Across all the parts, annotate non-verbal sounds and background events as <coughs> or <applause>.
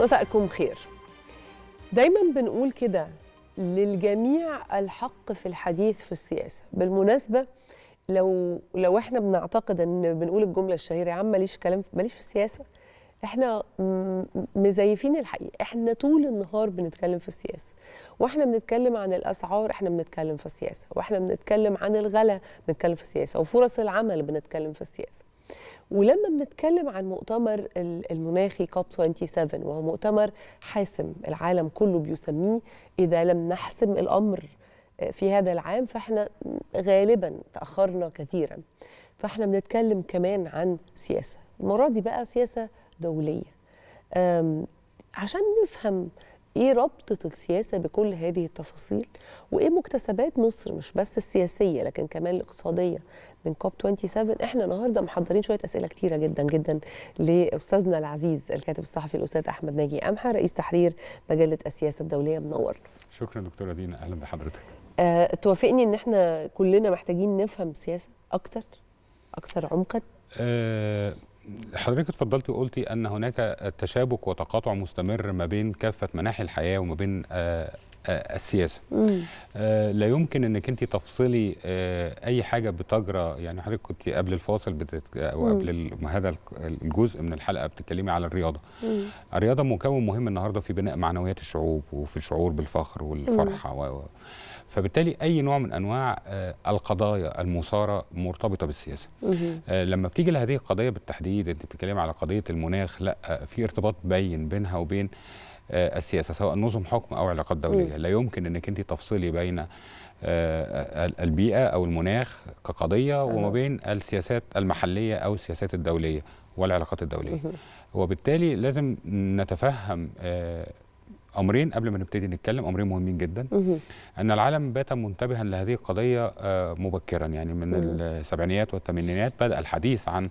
مساءكم خير دايما بنقول كده للجميع الحق في الحديث في السياسه بالمناسبه لو لو احنا بنعتقد ان بنقول الجمله الشهيره يا عم ماليش كلام ماليش في السياسه احنا مزيفين الحقيقه احنا طول النهار بنتكلم في السياسه واحنا بنتكلم عن الاسعار احنا بنتكلم في السياسه واحنا بنتكلم عن الغلا بنتكلم في السياسه وفرص العمل بنتكلم في السياسه ولما بنتكلم عن مؤتمر المناخي كوب 27 وهو مؤتمر حاسم العالم كله بيسميه إذا لم نحسم الأمر آه، في هذا العام فإحنا غالبا تأخرنا كثيرا فإحنا بنتكلم كمان عن سياسة المرة دي بقى سياسة دولية عشان نفهم ايه ربطة السياسة بكل هذه التفاصيل وايه مكتسبات مصر مش بس السياسية لكن كمان الاقتصادية من كوب 27 احنا النهارده محضرين شوية اسئلة كتيرة جدا جدا لاستاذنا العزيز الكاتب الصحفي الاستاذ احمد ناجي قمحة رئيس تحرير مجلة السياسة الدولية منور شكرا دكتورة دينا اهلا بحضرتك أه توافقني ان احنا كلنا محتاجين نفهم السياسة اكتر اكثر عمقا أه حضرتك اتفضلتي وقلتي ان هناك تشابك وتقاطع مستمر ما بين كافه مناحي الحياه وما بين آه، آه، السياسه آه، لا يمكن انك انت تفصلي آه، اي حاجه بتجرى يعني حضرتك كنت قبل الفاصل بتت... او قبل هذا الجزء من الحلقه بتتكلمي على الرياضه مم. الرياضه مكون مهم النهارده في بناء معنويات الشعوب وفي الشعور بالفخر والفرحه و... فبالتالي اي نوع من انواع القضايا المثاره مرتبطه بالسياسه مم. لما بتيجي لهذه القضيه بالتحديد انت بتتكلمي على قضيه المناخ لا في ارتباط بين بينها وبين آه، السياسه سواء نظم حكم او علاقات دوليه لا يمكن انك انت تفصلي بين آه، البيئه او المناخ كقضيه وما بين السياسات المحليه او السياسات الدوليه والعلاقات الدوليه وبالتالي لازم نتفهم آه، امرين قبل ما نبتدي نتكلم امرين مهمين جدا ان العالم بات منتبها لهذه القضيه مبكرا يعني من السبعينيات والثمانينات بدا الحديث عن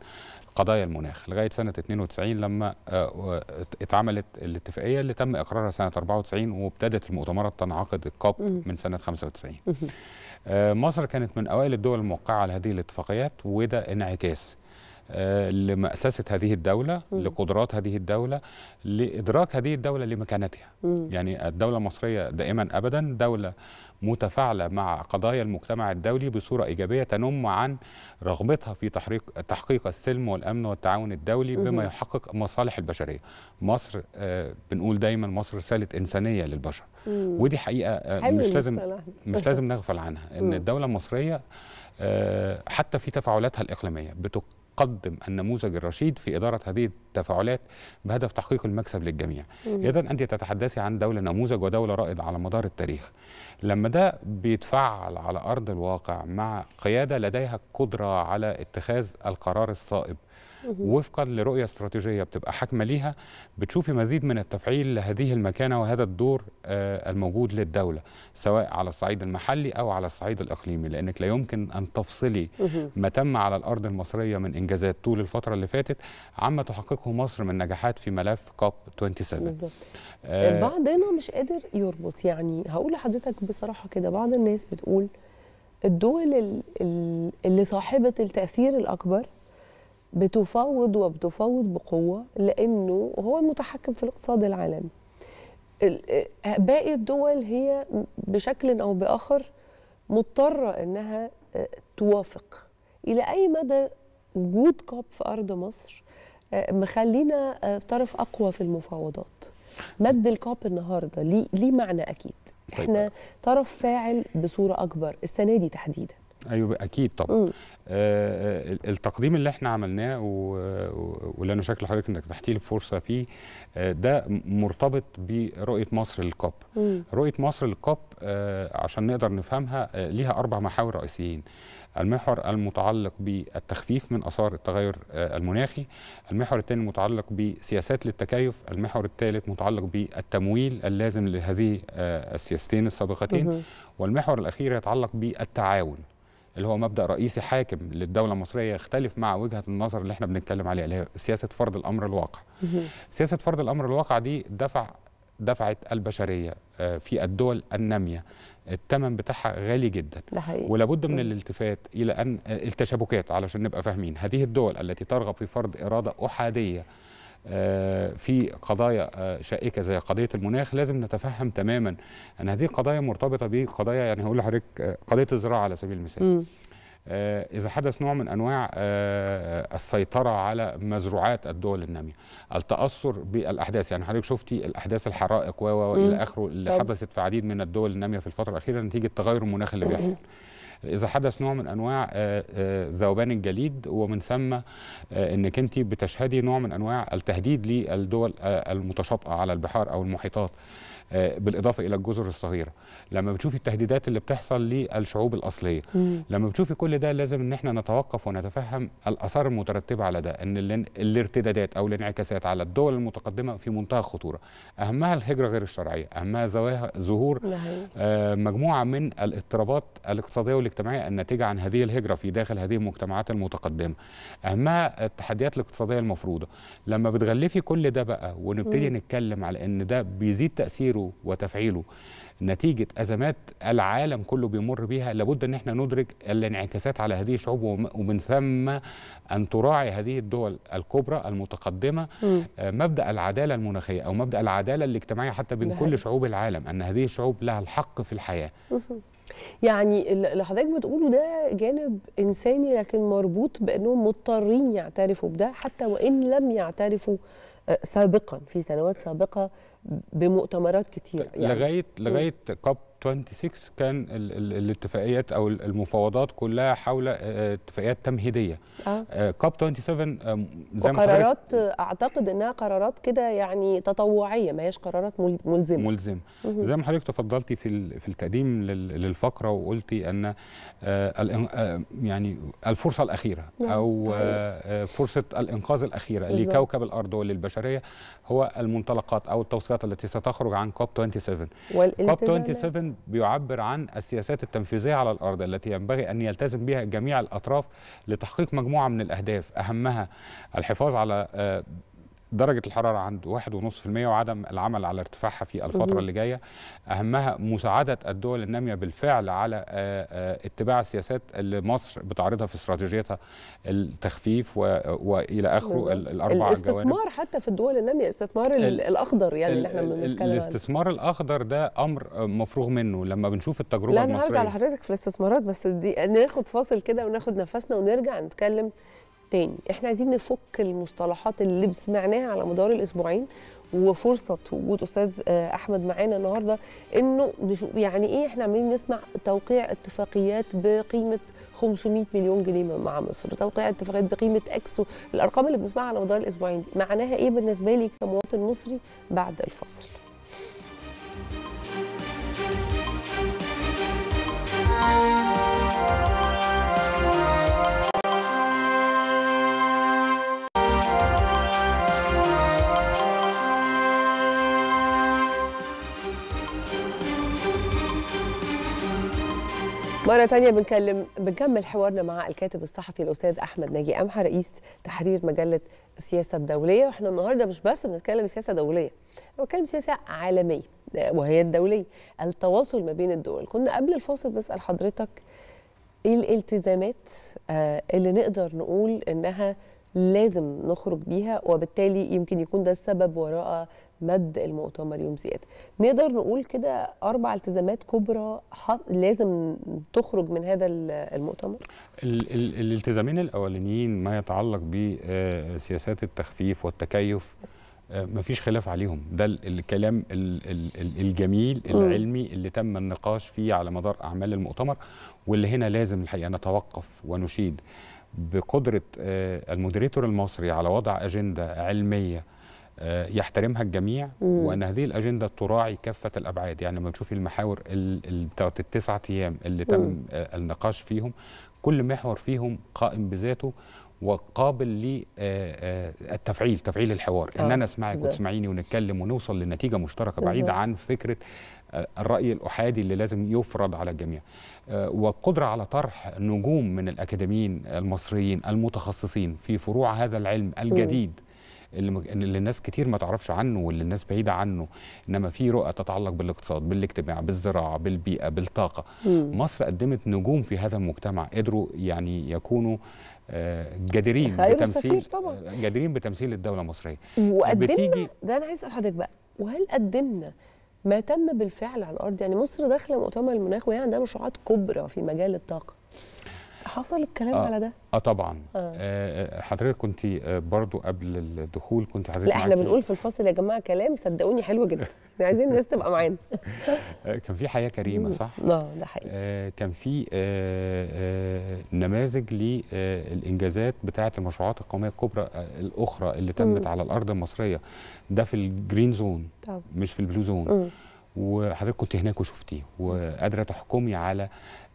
قضايا المناخ لغايه سنه 92 لما آه، اتعملت الاتفاقيه اللي تم اقرارها سنه 94 وابتدت المؤتمرات تنعقد الكوب من سنه 95 آه، مصر كانت من اوائل الدول الموقعه على هذه الاتفاقيات وده انعكاس آه، لمأسسة هذه الدولة مم. لقدرات هذه الدولة لإدراك هذه الدولة لمكانتها مم. يعني الدولة المصرية دائما أبدا دولة متفاعلة مع قضايا المجتمع الدولي بصورة إيجابية تنم عن رغبتها في تحقيق, تحقيق السلم والأمن والتعاون الدولي بما يحقق مصالح البشرية مصر آه بنقول دايما مصر رسالة إنسانية للبشر مم. ودي حقيقة آه مش لازم <laughs> مش لازم نغفل عنها إن الدولة المصرية آه حتى في تفاعلاتها الإقليمية يقدم النموذج الرشيد في إدارة هذه التفاعلات بهدف تحقيق المكسب للجميع إذا أنت تتحدثي عن دولة نموذج ودولة رائد على مدار التاريخ لما ده بيتفعل على أرض الواقع مع قيادة لديها القدرة على اتخاذ القرار الصائب وفقا لرؤيه استراتيجيه بتبقى حاكمه ليها بتشوفي مزيد من التفعيل لهذه المكانه وهذا الدور آه، الموجود للدوله سواء على الصعيد المحلي او على الصعيد الاقليمي لانك لا يمكن ان تفصلي ما تم على الارض المصريه من انجازات طول الفتره اللي فاتت عما تحققه مصر من نجاحات في ملف كوب 27 بالظبط آه, آه، بعضنا مش قادر يربط يعني هقول لحضرتك بصراحه كده بعض الناس بتقول الدول اللي صاحبه التاثير الاكبر بتفاوض وبتفاوض بقوه لانه هو المتحكم في الاقتصاد العالمي باقي الدول هي بشكل او باخر مضطره انها آه، توافق الى اي مدى وجود كوب في ارض مصر آه، مخلينا آه، طرف اقوى في المفاوضات مد الكوب النهارده ليه معنى اكيد طيب. احنا طرف فاعل بصوره اكبر السنه دي تحديدا ايوه اكيد طبعا آه, آه، التقديم اللي احنا عملناه واللي انا شاكر حضرتك انك تحتي لي فرصه فيه آه ده مرتبط برؤيه مصر للكاب رؤيه مصر للكاب آه عشان نقدر نفهمها آه ليها اربع محاور رئيسيين المحور المتعلق بالتخفيف من اثار التغير آه، المناخي المحور الثاني متعلق بسياسات للتكيف المحور الثالث متعلق بالتمويل اللازم لهذه آه، السياستين السابقتين والمحور الاخير يتعلق بالتعاون اللي هو مبدا رئيسي حاكم للدوله المصريه يختلف مع وجهه النظر اللي احنا بنتكلم عليها اللي هي سياسه فرض الامر الواقع. سياسه فرض الامر الواقع دي دفع دفعت البشريه آه، في الدول الناميه الثمن بتاعها غالي جدا ده حقيقي. ولابد من الالتفات الى ان آه، التشابكات علشان نبقى فاهمين هذه الدول التي ترغب في فرض اراده احاديه آه، في قضايا آه، شائكه زي قضيه المناخ لازم نتفهم تماما ان هذه قضايا مرتبطه بقضايا يعني هقول لحضرتك آه، قضيه الزراعه على سبيل المثال إذا حدث نوع من أنواع السيطرة على مزروعات الدول النامية التأثر بالأحداث يعني حضرتك شفتي الأحداث الحرائق و إلى آخره اللي حدثت في عديد من الدول النامية في الفترة الأخيرة نتيجة تغير المناخ اللي بيحصل <clears throat> اذا حدث نوع من انواع آه، آه، ذوبان الجليد ومن ثم انك آه، انت بتشهدي نوع من انواع التهديد للدول المتشاطئه على البحار او المحيطات آه، بالاضافه الى الجزر الصغيره لما بتشوفي التهديدات اللي بتحصل للشعوب الاصليه مم. لما بتشوفي كل ده لازم ان احنا نتوقف ونتفهم الاثار المترتبه على ده ان الارتدادات او الانعكاسات على الدول المتقدمه في منتهى الخطوره اهمها الهجره غير الشرعيه اهمها ظهور آه مجموعه من الاضطرابات الاقتصاديه والاجتماعيه الناتجه عن هذه الهجره في داخل هذه المجتمعات المتقدمه اهمها التحديات الاقتصاديه المفروضه لما بتغلفي كل ده بقى ونبتدي مم. نتكلم على ان ده بيزيد تاثير تدبيره وتفعيله نتيجة أزمات العالم كله بيمر بيها لابد أن احنا ندرك الانعكاسات على هذه الشعوب ومن ثم أن تراعي هذه الدول الكبرى المتقدمة م. آه، مبدأ العدالة المناخية أو مبدأ العدالة الاجتماعية حتى بين كل شعوب العالم أن هذه الشعوب لها الحق في الحياة يعني اللي حضرتك بتقوله ده جانب انساني لكن مربوط بانهم مضطرين يعترفوا بده حتى وان لم يعترفوا آه، سابقا في سنوات سابقه بمؤتمرات كتير يعني لغايه لغايه كوب 26 كان ال ال الاتفاقيات او المفاوضات كلها حول آه، اتفاقيات تمهيديه آه. 27 آه، زي ما قرارات اعتقد انها قرارات كده يعني تطوعيه ما هياش قرارات ملزمه ملزمه زي ما حضرتك تفضلتي في في التقديم للفقره وقلتي ان آه، يعني الفرصه الاخيره نعم. او فرصه الانقاذ الاخيره لكوكب الارض وللبشريه هو المنطلقات او التوصيات التي ستخرج عن كوب 27 كوب 27 بيعبر عن السياسات التنفيذيه على الارض التي ينبغي ان يلتزم بها جميع الاطراف لتحقيق مجموعه من الاهداف اهمها الحفاظ على آه، درجة الحرارة عند 1.5% وعدم العمل على ارتفاعها في الفترة اللي جاية أهمها مساعدة الدول النامية بالفعل على آه، آه، اتباع السياسات اللي مصر بتعرضها في استراتيجيتها التخفيف و... وإلى آخره الأربع الاستثمار الجوانب. حتى في الدول النامية استثمار ال... الأخضر يعني اللي احنا بنتكلم الاستثمار الأخضر ده أمر مفروغ منه لما بنشوف التجربة لا المصرية لا هرجع لحضرتك في الاستثمارات بس دي ناخد فاصل كده وناخد نفسنا ونرجع نتكلم تاني احنا عايزين نفك المصطلحات اللي سمعناها على مدار الاسبوعين وفرصه وجود استاذ آه، احمد معانا النهارده انه نشوف يعني ايه احنا عمالين نسمع توقيع اتفاقيات بقيمه 500 مليون جنيه مع مصر توقيع اتفاقيات بقيمه اكس الارقام اللي بنسمعها على مدار الاسبوعين معناها ايه بالنسبه لي كمواطن مصري بعد الفصل thank you مرة تانية بنكلم بنكمل حوارنا مع الكاتب الصحفي الأستاذ أحمد ناجي أمحى رئيس تحرير مجلة السياسة الدولية وإحنا النهاردة مش بس بنتكلم سياسة دولية بنتكلم سياسة عالمية وهي الدولية التواصل ما بين الدول كنا قبل الفاصل بسأل حضرتك إيه الالتزامات آه، اللي نقدر نقول إنها لازم نخرج بيها وبالتالي يمكن يكون ده السبب وراء مد المؤتمر يوم زياد نقدر نقول كده اربع التزامات كبرى لازم تخرج من هذا المؤتمر ال ال الالتزامين الاولانيين ما يتعلق بسياسات آه، التخفيف والتكيف آه، مفيش خلاف عليهم ده الكلام الجميل العلمي اللي تم النقاش فيه على مدار اعمال المؤتمر واللي هنا لازم الحقيقه نتوقف ونشيد بقدره آه، المودريتور المصري على وضع اجنده علميه آه، يحترمها الجميع مم. وان هذه الاجنده تراعي كافه الابعاد يعني لما تشوفي المحاور بتاعت التسعه ايام اللي تم مم. آه، النقاش فيهم كل محور فيهم قائم بذاته وقابل للتفعيل آه، تفعيل الحوار آه. ان انا اسمعك وتسمعيني ونتكلم ونوصل لنتيجه مشتركه بعيده عن فكره الراي الاحادي اللي لازم يفرض على الجميع والقدره على طرح نجوم من الاكاديميين المصريين المتخصصين في فروع هذا العلم الجديد م. اللي الناس كتير ما تعرفش عنه واللي الناس بعيده عنه انما في رؤى تتعلق بالاقتصاد بالاجتماع بالزراعه بالبيئه بالطاقه مم. مصر قدمت نجوم في هذا المجتمع قدروا يعني يكونوا آه، جديرين بتمثيل طبعا. آه، بتمثيل الدوله المصريه وقدمنا بتيجي ده انا عايز اسال حضرتك بقى وهل قدمنا ما تم بالفعل على الارض يعني مصر داخله مؤتمر المناخ وهي عندها مشروعات كبرى في مجال الطاقه حصل الكلام آه على ده اه طبعا آه. آه حضرتك كنت آه، برضو قبل الدخول كنت حضرتك لا احنا بنقول في الفاصل يا جماعه كلام صدقوني حلو جدا احنا عايزين الناس تبقى معانا <laughs> آه، كان في حياه كريمه صح <laughs> اه ده حقيقي آه كان في آه آه نماذج للانجازات آه، بتاعه المشروعات القوميه الكبرى الاخرى اللي تمت مم. على الارض المصريه ده في الجرين زون طبعا. مش في البلو زون مم. وحضرتك كنت هناك وشفتيه وقادره تحكمي على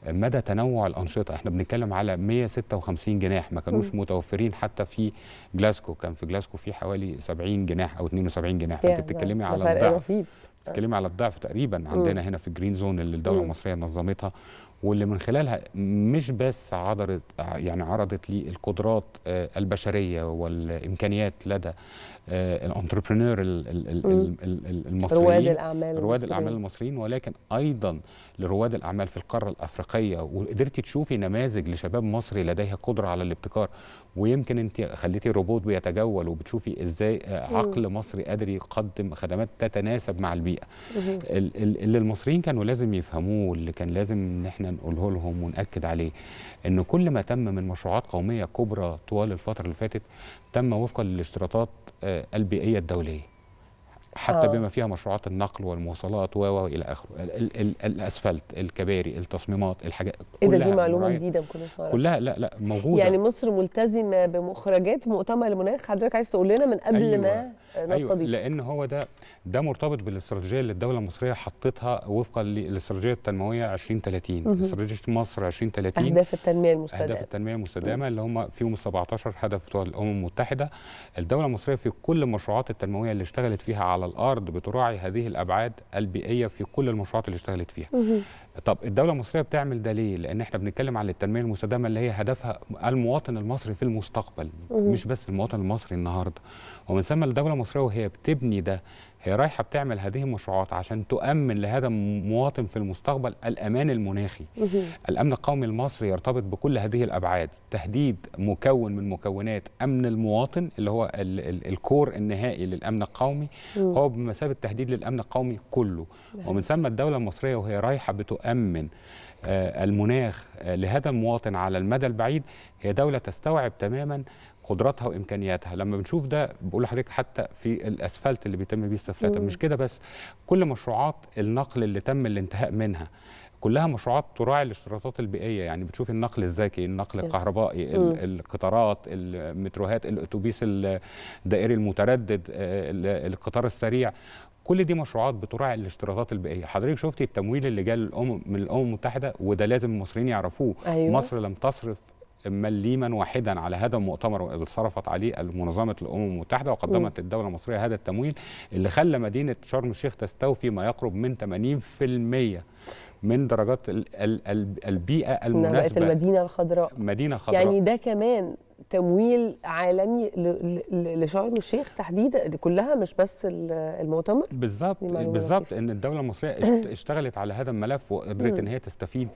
مدى تنوع الانشطه احنا بنتكلم على 156 جناح ما كانوش م. متوفرين حتى في جلاسكو كان في جلاسكو في حوالي 70 جناح او 72 جناح فانت بتتكلمي على الضعف بتتكلمي على الضعف تقريبا عندنا هنا في الجرين زون اللي الدوله المصريه نظمتها واللي من خلالها مش بس عرضت يعني عرضت لي القدرات آه، البشريه والامكانيات لدى آه، الانتربرينور المصريين رواد الاعمال رواد الاعمال المصريين ولكن ايضا لرواد الاعمال في القاره الافريقيه وقدرتي تشوفي نماذج لشباب مصري لديه قدره على الابتكار ويمكن انت خليتي الروبوت بيتجول وبتشوفي ازاي آه، عقل مصري قادر يقدم خدمات تتناسب مع البيئه اللي المصريين كانوا لازم يفهموه اللي كان لازم ان احنا احنا نقوله لهم ونأكد عليه ان كل ما تم من مشروعات قوميه كبرى طوال الفتره اللي فاتت تم وفقا للاشتراطات آه، البيئيه الدوليه حتى آه. بما فيها مشروعات النقل والمواصلات و الى اخره ال ال الاسفلت الكباري التصميمات الحاجات كلها ايه ده دي معلومه جديده كلها كلها لا لا موجوده يعني مصر ملتزمه بمخرجات مؤتمر المناخ حضرتك عايز تقول لنا من قبل أيوة. ما أيوة لان هو ده ده مرتبط بالاستراتيجيه اللي الدوله المصريه حطتها وفقا للاستراتيجيه التنمويه 2030 استراتيجيه مصر 2030 اهداف التنميه المستدامه اهداف التنميه المستدامه اللي هم فيهم 17 هدف بتوع الامم المتحده الدوله المصريه في كل المشروعات التنمويه اللي اشتغلت فيها على الارض بتراعي هذه الابعاد البيئيه في كل المشروعات اللي اشتغلت فيها طب الدولة المصرية بتعمل ده ليه؟ لأن احنا بنتكلم عن التنمية المستدامة اللي هي هدفها المواطن المصري في المستقبل مش بس المواطن المصري النهاردة ومن ثم الدولة المصرية وهي بتبني ده هي رايحة بتعمل هذه المشروعات عشان تؤمن لهذا المواطن في المستقبل الأمان المناخي الأمن القومي المصري يرتبط بكل هذه الأبعاد تهديد مكون من مكونات أمن المواطن اللي هو ال ال الكور النهائي للأمن القومي هو بمثابة تهديد للأمن القومي كله نعم. ومن ثم الدولة المصرية وهي رايحة بتؤمن تؤمن آه، المناخ آه، لهذا المواطن على المدى البعيد هي دولة تستوعب تماما قدراتها وامكانياتها لما بنشوف ده بقول لحضرتك حتى في الاسفلت اللي بيتم بيه استفلاتها مش كده بس كل مشروعات النقل اللي تم الانتهاء منها كلها مشروعات تراعي الاشتراطات البيئيه يعني بتشوف النقل الذكي النقل الكهربائي القطارات المتروهات الاتوبيس الدائري المتردد آه، القطار السريع كل دي مشروعات بتراعي الاشتراطات البيئيه حضرتك شفتي التمويل اللي جال للامم من الامم المتحده وده لازم المصريين يعرفوه أيوة. مصر لم تصرف مليما واحدا على هذا المؤتمر اللي صرفت عليه منظمه الامم المتحده وقدمت م. الدوله المصريه هذا التمويل اللي خلى مدينه شرم الشيخ تستوفي ما يقرب من 80% من درجات البيئه المناسبه المدينه الخضراء مدينه خضراء يعني ده كمان تمويل عالمي لشرم الشيخ تحديدا كلها مش بس المؤتمر بالظبط بالظبط ان الدوله المصريه <coughs> اشتغلت على هذا الملف وقدرت ان هي تستفيد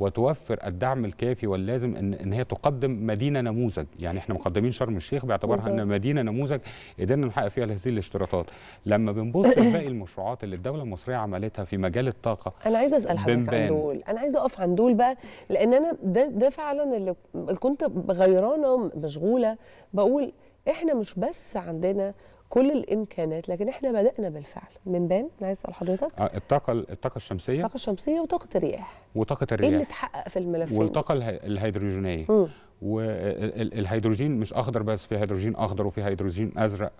وتوفر الدعم الكافي واللازم ان ان هي تقدم مدينه نموذج يعني احنا مقدمين شرم الشيخ باعتبارها ان مدينه نموذج قدرنا نحقق فيها هذه الاشتراطات لما بنبص <coughs> لباقي المشروعات اللي الدوله المصريه عملتها في مجال الطاقه انا عايز اسال حضرتك عن دول انا عايز اقف عن دول بقى لان انا ده ده فعلا اللي كنت غيرانه مشغوله بقول احنا مش بس عندنا كل الامكانات لكن احنا بدانا بالفعل من بان انا عايز اسال حضرتك آه، الطاقه الطاقه الشمسيه الطاقه الشمسيه وطاقه الرياح وطاقه الرياح ايه اللي اتحقق في الملفين والطاقه الهيدروجينيه مم. والهيدروجين مش اخضر بس في هيدروجين اخضر وفي هيدروجين ازرق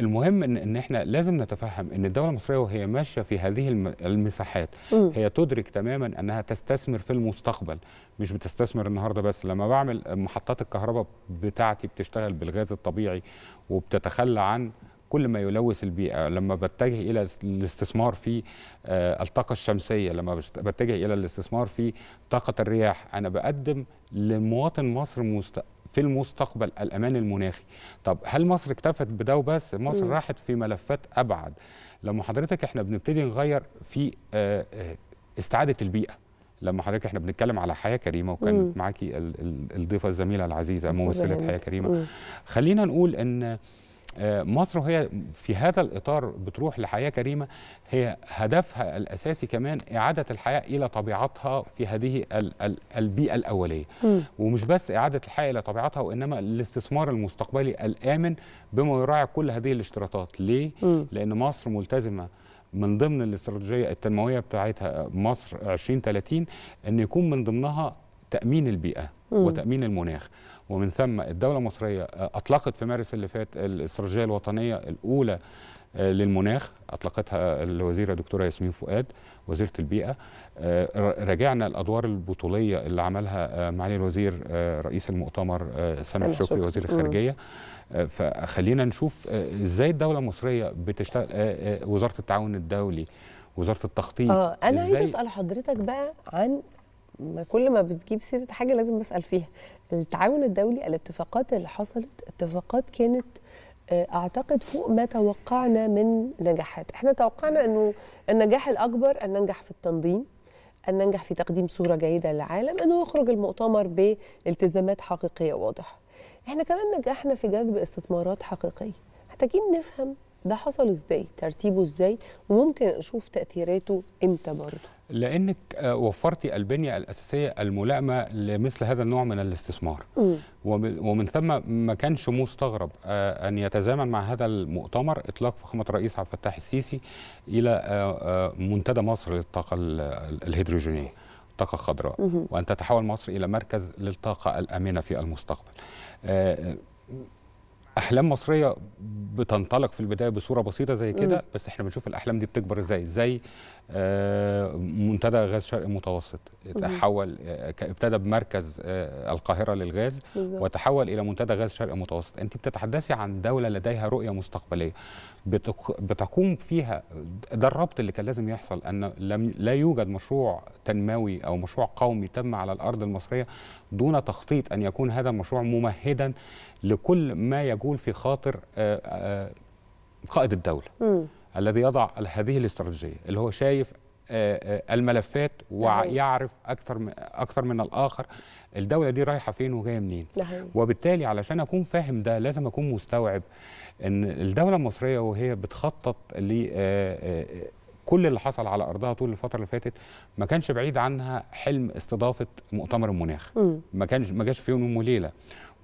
المهم ان ان احنا لازم نتفهم ان الدوله المصريه وهي ماشيه في هذه المساحات هي تدرك تماما انها تستثمر في المستقبل مش بتستثمر النهارده بس لما بعمل محطات الكهرباء بتاعتي بتشتغل بالغاز الطبيعي وبتتخلى عن كل ما يلوث البيئه لما بتجه الى الاستثمار في آه، الطاقه الشمسيه لما بتجه الى الاستثمار في طاقه الرياح انا بقدم لمواطن مصر في المستقبل الامان المناخي طب هل مصر اكتفت بده وبس مصر م. راحت في ملفات ابعد لما حضرتك احنا بنبتدي نغير في آه، آه، استعاده البيئه لما حضرتك احنا بنتكلم على حياه كريمه وكان معاكي الضيفه الزميله العزيزه ممثله حياه كريمه خلينا نقول ان آه، مصر وهي في هذا الإطار بتروح لحياة كريمة هي هدفها الأساسي كمان إعادة الحياة إلى طبيعتها في هذه البيئة الأولية م. ومش بس إعادة الحياة إلى طبيعتها وإنما الاستثمار المستقبلي الآمن بما يراعي كل هذه الاشتراطات ليه؟ م. لأن مصر ملتزمة من ضمن الاستراتيجية التنموية بتاعتها مصر 2030 أن يكون من ضمنها تأمين البيئة وتامين المناخ ومن ثم الدوله المصريه آه، اطلقت في مارس اللي فات الاستراتيجيه الوطنيه الاولى آه، للمناخ اطلقتها الوزيره دكتوره ياسمين فؤاد وزيره البيئه آه، راجعنا الادوار البطوليه اللي عملها معالي الوزير رئيس المؤتمر سامح شكري وزير الخارجيه فخلينا نشوف ازاي الدوله المصريه بتشتغل وزاره التعاون الدولي وزاره التخطيط اه انا عايز اسال حضرتك بقى عن كل ما بتجيب سيره حاجه لازم بسال فيها التعاون الدولي الاتفاقات اللي حصلت اتفاقات كانت آه، اعتقد فوق ما توقعنا من نجاحات احنا توقعنا انه النجاح الاكبر ان ننجح في التنظيم ان ننجح في تقديم صوره جيده للعالم انه يخرج المؤتمر بالتزامات حقيقيه واضحه احنا كمان نجحنا في جذب استثمارات حقيقيه محتاجين نفهم ده حصل ازاي ترتيبه ازاي وممكن اشوف تاثيراته امتى برضه لانك آه، وفرتي البنيه الاساسيه الملائمه لمثل هذا النوع من الاستثمار ومن ثم ما كانش مستغرب آه، ان يتزامن مع هذا المؤتمر اطلاق فخامه الرئيس عبد الفتاح السيسي الى آه، منتدى مصر للطاقه الهيدروجينيه الطاقة الخضراء وأن تتحول مصر إلى مركز للطاقة الآمنة في المستقبل احلام مصريه بتنطلق في البدايه بصوره بسيطه زي كده بس احنا بنشوف الاحلام دي بتكبر ازاي زي آه، منتدى غاز شرق متوسط تحول آه، ابتدى بمركز آه، القاهره للغاز وتحول الى منتدى غاز شرق متوسط انت بتتحدثي عن دوله لديها رؤيه مستقبليه بتقوم فيها ده الربط اللي كان لازم يحصل ان لم لا يوجد مشروع تنموي او مشروع قومي تم على الارض المصريه دون تخطيط ان يكون هذا المشروع ممهدا لكل ما يجول في خاطر آه، آه، قائد الدوله م. الذي يضع هذه الاستراتيجيه اللي هو شايف آه، آه، الملفات نعم. ويعرف اكثر اكثر من الاخر الدوله دي رايحه فين وجايه منين نعم. وبالتالي علشان اكون فاهم ده لازم اكون مستوعب ان الدوله المصريه وهي بتخطط آه، كل اللي حصل على ارضها طول الفتره اللي فاتت ما كانش بعيد عنها حلم استضافه مؤتمر المناخ ما كانش ما جاش في يوم وليله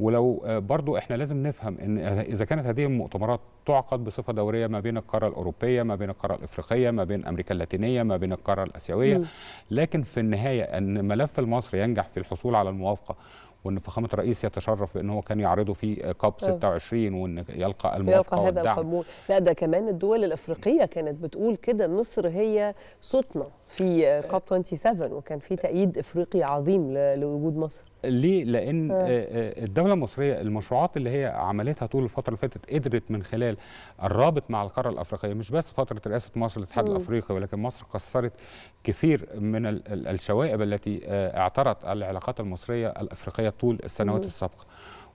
ولو آه، برضو احنا لازم نفهم ان اذا كانت هذه المؤتمرات تعقد بصفه دوريه ما بين القاره الاوروبيه ما بين القاره الافريقيه ما بين امريكا اللاتينيه ما بين القاره الاسيويه لكن في النهايه ان ملف المصري ينجح في الحصول على الموافقه وان فخامه الرئيس يتشرف بان هو كان يعرضه في كاب 26 آه. وان يلقى الموافقه يلقى هذا القبول لا ده كمان الدول الافريقيه كانت بتقول كده مصر هي صوتنا في كاب 27 وكان في تأييد افريقي عظيم لوجود مصر ليه؟ لأن آه. آه، آه، الدولة المصرية المشروعات اللي هي عملتها طول الفترة اللي فاتت قدرت من خلال الرابط مع القارة الأفريقية مش بس فترة رئاسة مصر للاتحاد الأفريقي ولكن مصر قصرت كثير من الشوائب التي اعترت على العلاقات المصرية الأفريقية طول السنوات السابقة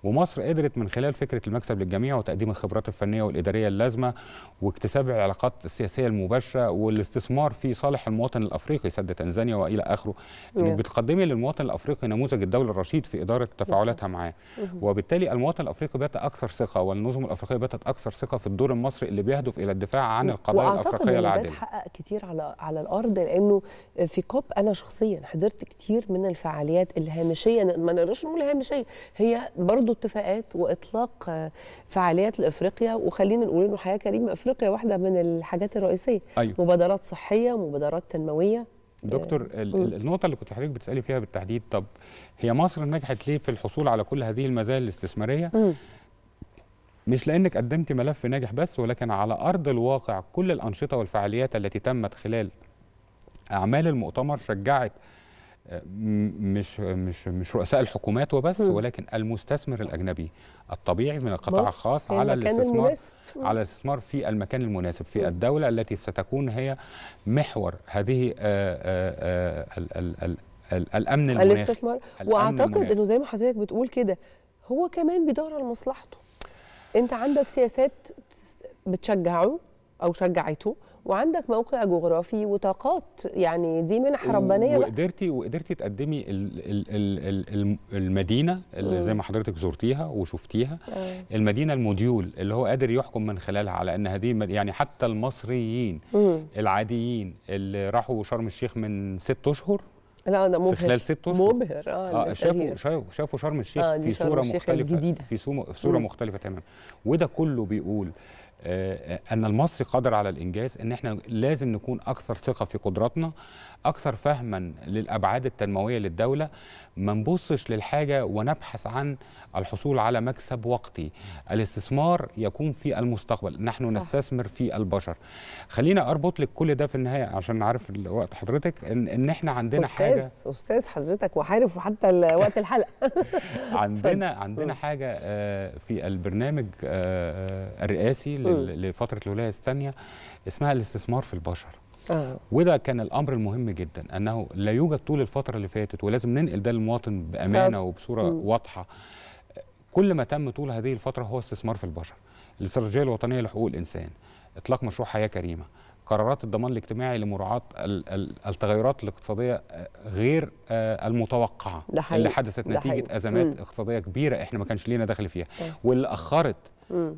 ومصر قدرت من خلال فكره المكسب للجميع وتقديم الخبرات الفنيه والاداريه اللازمه واكتساب العلاقات السياسيه المباشره والاستثمار في صالح المواطن الافريقي سد تنزانيا والى اخره انك بتقدمي للمواطن الافريقي نموذج الدوله الرشيد في اداره تفاعلاتها معاه وبالتالي المواطن الافريقي بات اكثر ثقه والنظم الافريقيه باتت اكثر ثقه في الدور المصري اللي بيهدف الى الدفاع عن القضايا الافريقيه العادله حقق كتير على على الارض لانه في كوب انا شخصيا حضرت كتير من الفعاليات الهامشيه ما نقدرش نقول هامشيه هي برضه برضو اتفاقات واطلاق آه، فعاليات لافريقيا وخلينا نقول انه حياه كريم افريقيا واحده من الحاجات الرئيسيه أيوه. مبادرات صحيه مبادرات تنمويه دكتور آه، النقطة اللي كنت حضرتك بتسألي فيها بالتحديد طب هي مصر نجحت ليه في الحصول على كل هذه المزايا الاستثمارية؟ مش لانك قدمت ملف ناجح بس ولكن على ارض الواقع كل الانشطه والفعاليات التي تمت خلال اعمال المؤتمر شجعت مش مش مش رؤساء الحكومات وبس م. ولكن المستثمر الاجنبي الطبيعي من القطاع الخاص على الاستثمار على الاستثمار في المكان المناسب في م. الدوله التي ستكون هي محور هذه آه، آه، آه، الامن المناخي الاستثمار واعتقد انه زي ما حضرتك بتقول كده هو كمان بيدور على مصلحته انت عندك سياسات بتشجعه او شجعته وعندك موقع جغرافي وطاقات يعني دي منح ربانيه وقدرتي وقدرتي تقدمي المدينه اللي زي ما حضرتك زرتيها وشفتيها آه. المدينه الموديول اللي هو قادر يحكم من خلالها على ان هذه يعني حتى المصريين مم. العاديين اللي راحوا شرم الشيخ من ست اشهر لا ده مبهر في خلال ست اشهر مبهر اه, آه شافوا شافوا شافوا شرم الشيخ آه في صوره مختلفه في صوره مختلفه تماما وده كله بيقول آه، ان المصري قادر على الانجاز ان احنا لازم نكون اكثر ثقه في قدراتنا اكثر فهما للابعاد التنمويه للدوله ما نبصش للحاجه ونبحث عن الحصول على مكسب وقتي الاستثمار يكون في المستقبل نحن صح. نستثمر في البشر خلينا اربط لك كل ده في النهايه عشان عارف وقت حضرتك ان, إن احنا عندنا أستاذ حاجه استاذ حضرتك وعارف وحتى وقت الحلقه <laughs> عندنا عندنا حاجه آه، في البرنامج آه، الرئاسي لفتره الولايه الثانيه اسمها الاستثمار في البشر آه. وده كان الامر المهم جدا انه لا يوجد طول الفتره اللي فاتت ولازم ننقل ده للمواطن بامانه آه. وبصوره م. واضحه كل ما تم طول هذه الفتره هو استثمار في البشر الاستراتيجيه الوطنيه لحقوق الانسان اطلاق مشروع حياه كريمه قرارات الضمان الاجتماعي لمراعاه التغيرات الاقتصاديه آه، غير آه، المتوقعه اللي حدثت نتيجه ازمات اقتصاديه كبيره احنا ما كانش لينا دخل فيها واللي اخرت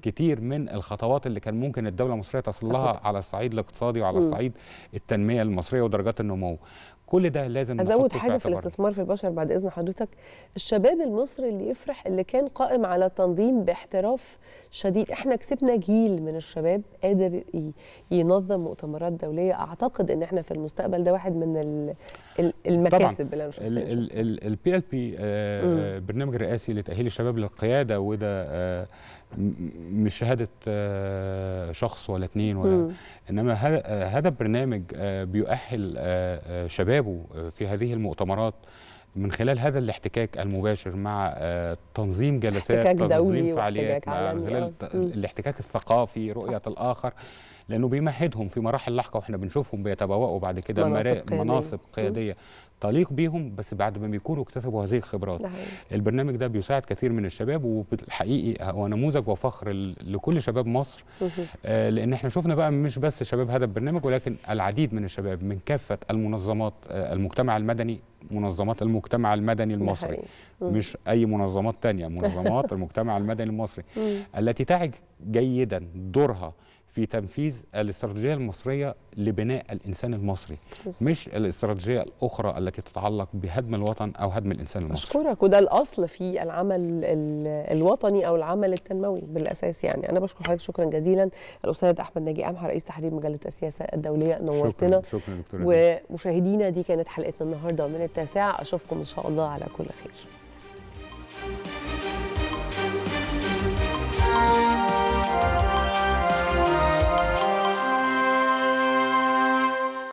كتير من الخطوات اللي كان ممكن الدوله المصريه تصل لها على الصعيد الاقتصادي وعلى الصعيد التنميه المصريه ودرجات النمو كل ده لازم ازود حاجه في, في الاستثمار في البشر بعد اذن حضرتك الشباب المصري اللي يفرح اللي كان قائم على تنظيم باحتراف شديد احنا كسبنا جيل من الشباب قادر ينظم مؤتمرات دوليه اعتقد ان احنا في المستقبل ده واحد من المكاسب اللي انا البي ال بي آه، آه، برنامج رئاسي لتاهيل الشباب للقياده وده آه، مش شهاده شخص ولا اتنين ولا مم. انما هذا البرنامج بيؤهل شبابه في هذه المؤتمرات من خلال هذا الاحتكاك المباشر مع تنظيم جلسات تنظيم فعاليات من خلال الاحتكاك الثقافي رؤيه الاخر لانه بيمهدهم في مراحل لاحقه واحنا بنشوفهم بيتبوأوا بعد كده مناصب, مناصب قياديه تليق بيهم بس بعد ما بيكونوا اكتسبوا هذه الخبرات ده البرنامج ده بيساعد كثير من الشباب وبالحقيقي هو نموذج وفخر لكل شباب مصر آه لان احنا شفنا بقى مش بس شباب هذا البرنامج ولكن العديد من الشباب من كافه المنظمات آه المجتمع المدني منظمات المجتمع المدني المصري مش اي منظمات تانية <laughs> منظمات المجتمع المدني المصري التي تعج جيدا دورها في تنفيذ الاستراتيجيه المصريه لبناء الانسان المصري مش الاستراتيجيه الاخرى التي تتعلق بهدم الوطن او هدم الانسان المصري اشكرك وده الاصل في العمل الوطني او العمل التنموي بالاساس يعني انا بشكر حضرتك شكرا جزيلا الاستاذ احمد ناجي امحى رئيس تحرير مجله السياسه الدوليه نورتنا شكرا, شكرا دكتوره ومشاهدينا دي كانت حلقتنا النهارده من التاسعه اشوفكم ان شاء الله على كل خير